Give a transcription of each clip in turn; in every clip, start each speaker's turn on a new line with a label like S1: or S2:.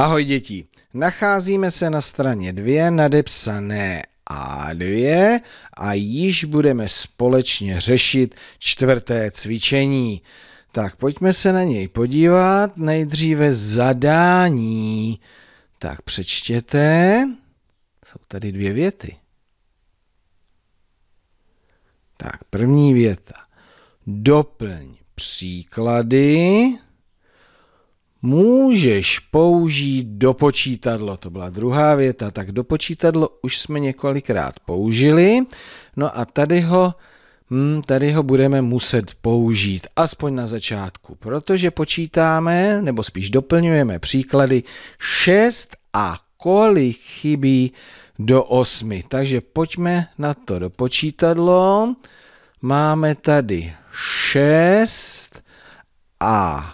S1: Ahoj děti, nacházíme se na straně 2 nadepsané A2 a již budeme společně řešit čtvrté cvičení. Tak pojďme se na něj podívat. Nejdříve zadání. Tak přečtěte. Jsou tady dvě věty. Tak první věta. Doplň příklady můžeš použít do počítadlo. To byla druhá věta. Tak do počítadlo už jsme několikrát použili. No a tady ho, hmm, tady ho budeme muset použít, aspoň na začátku, protože počítáme, nebo spíš doplňujeme příklady 6 a kolik chybí do 8. Takže pojďme na to do počítadlo. Máme tady 6 a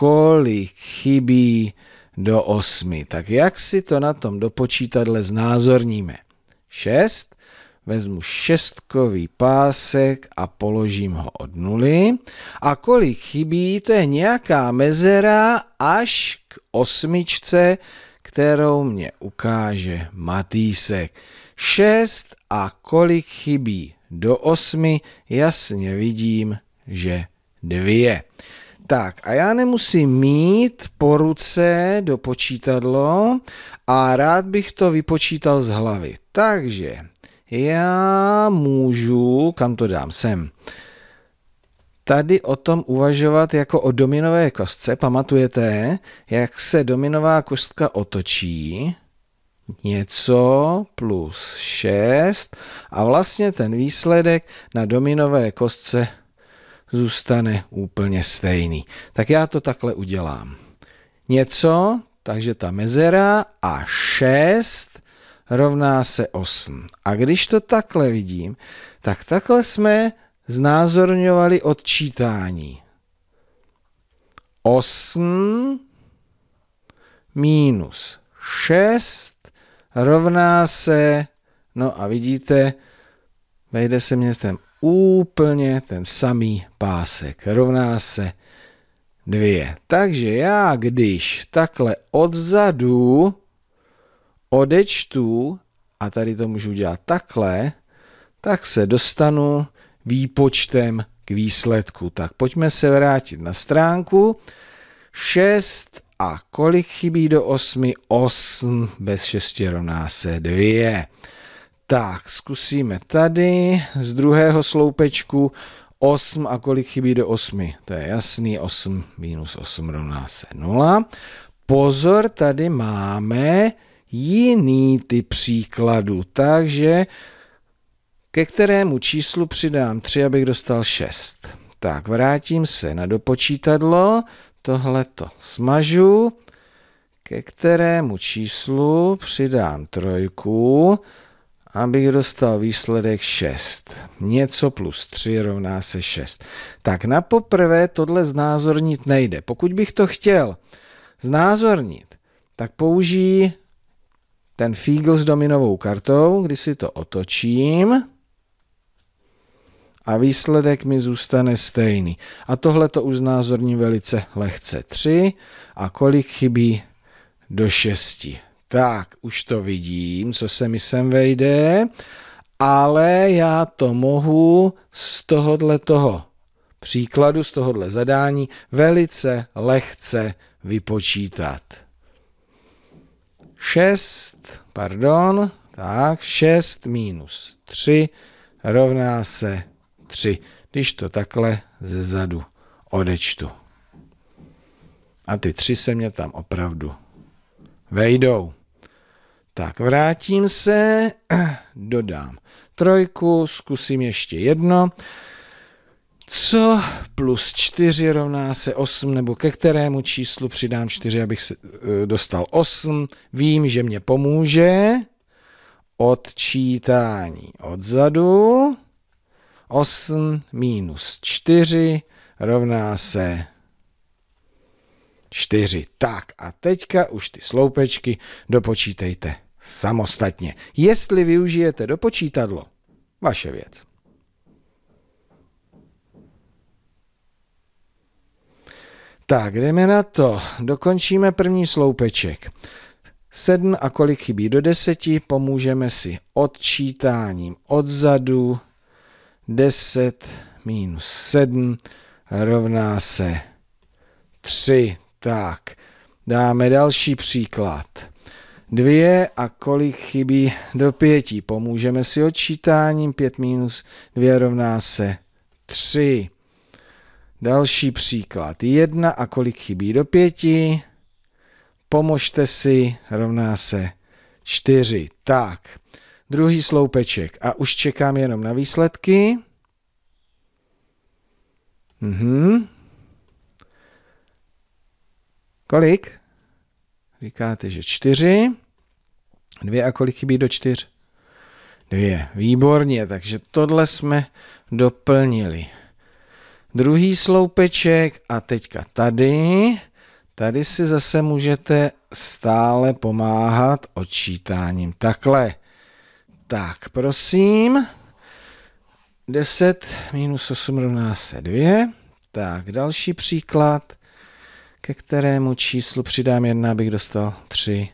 S1: kolik chybí do 8. Tak jak si to na tom dopočítadle znázorníme? 6. Vezmu šestkový pásek a položím ho od nuly. A kolik chybí, to je nějaká mezera až k osmičce, kterou mě ukáže Matýsek. 6 a kolik chybí do osmi? jasně vidím, že dvě. Tak a já nemusím mít po ruce do počítadlo a rád bych to vypočítal z hlavy. Takže já můžu, kam to dám, sem, tady o tom uvažovat jako o dominové kostce. Pamatujete, jak se dominová kostka otočí? něco plus 6 a vlastně ten výsledek na dominové kostce zůstane úplně stejný. Tak já to takhle udělám. Něco, takže ta mezera a 6 rovná se 8. A když to takhle vidím, tak takhle jsme znázorňovali odčítání. 8 minus 6 rovná se, no a vidíte, vejde se mě ten úplně ten samý pásek. Rovná se dvě. Takže já, když takhle odzadu odečtu, a tady to můžu udělat takhle, tak se dostanu výpočtem k výsledku. Tak pojďme se vrátit na stránku. 6 a kolik chybí do 8? 8 bez 6 rovná se 2. Tak, zkusíme tady z druhého sloupečku 8 a kolik chybí do 8? To je jasný, 8 minus 8 rovná se 0. Pozor, tady máme jiný typ příkladu, takže ke kterému číslu přidám 3, abych dostal 6. Tak, vrátím se na dopočítadlo, tohle to smažu, ke kterému číslu přidám trojku, abych dostal výsledek 6. Něco plus 3 rovná se 6. Tak na poprvé tohle znázornit nejde. Pokud bych to chtěl znázornit, tak použijí ten fígl s dominovou kartou, kdy si to otočím a výsledek mi zůstane stejný. A tohle to už znázorní velice lehce 3 a kolik chybí do 6. Tak, už to vidím, co se mi sem vejde, ale já to mohu z tohohle toho příkladu, z tohohle zadání velice lehce vypočítat. 6, pardon, tak, 6 minus 3 rovná se 3, když to takhle ze zadu odečtu. A ty 3 se mě tam opravdu vejdou. Tak, vrátím se, dodám trojku, zkusím ještě jedno. Co plus 4 rovná se 8, nebo ke kterému číslu přidám 4, abych se, e, dostal 8. Vím, že mě pomůže odčítání odzadu. 8 minus 4 rovná se 4. Tak a teďka už ty sloupečky dopočítejte samostatně. Jestli využijete dopočítadlo, vaše věc. Tak, jdeme na to. Dokončíme první sloupeček. Sedm a kolik chybí do deseti? pomůžeme si odčítáním odzadu. Deset minus sedm rovná se tři. Tak, dáme další příklad dvě a kolik chybí do pěti. Pomůžeme si odčítáním, pět minus dvě rovná se tři. Další příklad, jedna a kolik chybí do pěti. Pomožte si, rovná se čtyři. Tak, druhý sloupeček a už čekám jenom na výsledky. Mhm. Kolik? Říkáte, že čtyři. Dvě a kolik chybí do čtyř? Dvě. Výborně, takže tohle jsme doplnili. Druhý sloupeček a teďka tady. Tady si zase můžete stále pomáhat odčítáním. Takhle. Tak, prosím. 10 minus 8 rovná se 2. Tak, další příklad ke kterému číslu přidám jedna, abych dostal tři.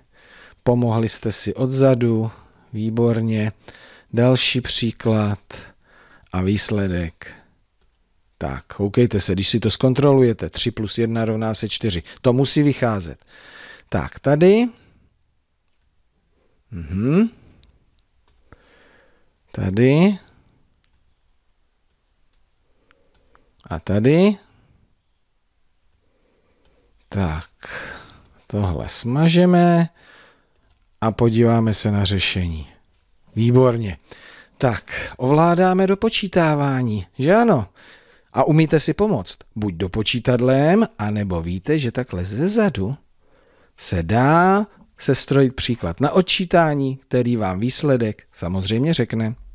S1: Pomohli jste si odzadu, výborně. Další příklad a výsledek. Tak, koukejte se, když si to zkontrolujete, 3 plus 1 rovná se 4. To musí vycházet. Tak, tady. Mhm. Tady. A tady. Tak, tohle smažeme a podíváme se na řešení. Výborně. Tak, ovládáme dopočítávání, že ano? A umíte si pomoct. Buď dopočítadlem, anebo víte, že takhle ze zadu se dá sestrojit příklad na odčítání, který vám výsledek samozřejmě řekne.